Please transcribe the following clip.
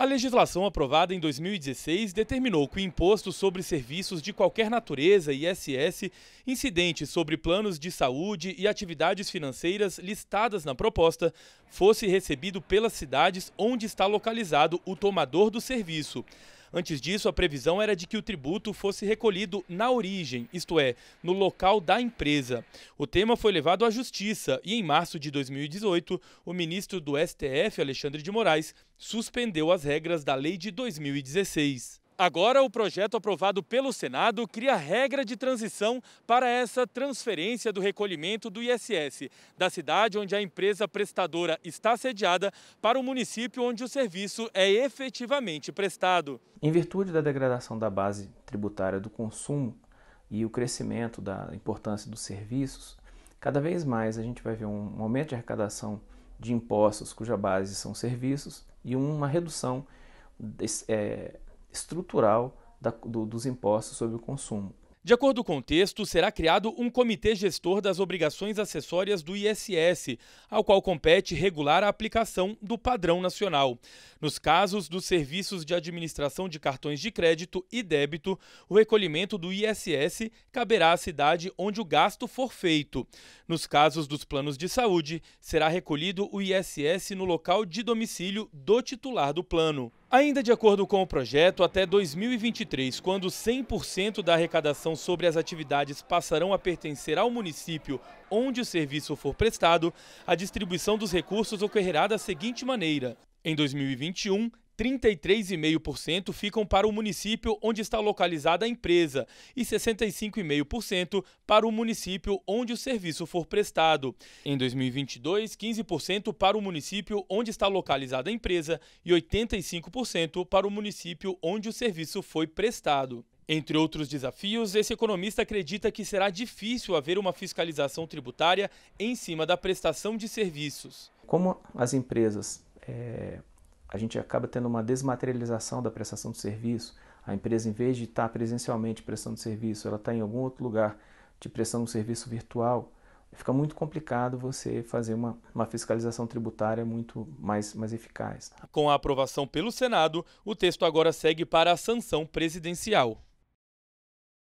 A legislação aprovada em 2016 determinou que o imposto sobre serviços de qualquer natureza, ISS, incidentes sobre planos de saúde e atividades financeiras listadas na proposta, fosse recebido pelas cidades onde está localizado o tomador do serviço. Antes disso, a previsão era de que o tributo fosse recolhido na origem, isto é, no local da empresa. O tema foi levado à justiça e, em março de 2018, o ministro do STF, Alexandre de Moraes, suspendeu as regras da lei de 2016. Agora, o projeto aprovado pelo Senado cria regra de transição para essa transferência do recolhimento do ISS da cidade onde a empresa prestadora está sediada para o município onde o serviço é efetivamente prestado. Em virtude da degradação da base tributária do consumo e o crescimento da importância dos serviços, cada vez mais a gente vai ver um aumento de arrecadação de impostos cuja base são serviços e uma redução é, estrutural da, do, dos impostos sobre o consumo. De acordo com o texto, será criado um comitê gestor das obrigações acessórias do ISS, ao qual compete regular a aplicação do padrão nacional. Nos casos dos serviços de administração de cartões de crédito e débito, o recolhimento do ISS caberá à cidade onde o gasto for feito. Nos casos dos planos de saúde, será recolhido o ISS no local de domicílio do titular do plano. Ainda de acordo com o projeto, até 2023, quando 100% da arrecadação sobre as atividades passarão a pertencer ao município onde o serviço for prestado, a distribuição dos recursos ocorrerá da seguinte maneira: em 2021, 33,5% ficam para o município onde está localizada a empresa e 65,5% para o município onde o serviço for prestado. Em 2022, 15% para o município onde está localizada a empresa e 85% para o município onde o serviço foi prestado. Entre outros desafios, esse economista acredita que será difícil haver uma fiscalização tributária em cima da prestação de serviços. Como as empresas é a gente acaba tendo uma desmaterialização da prestação de serviço. A empresa, em vez de estar presencialmente prestando serviço, ela está em algum outro lugar te prestando um serviço virtual. Fica muito complicado você fazer uma, uma fiscalização tributária muito mais, mais eficaz. Tá? Com a aprovação pelo Senado, o texto agora segue para a sanção presidencial.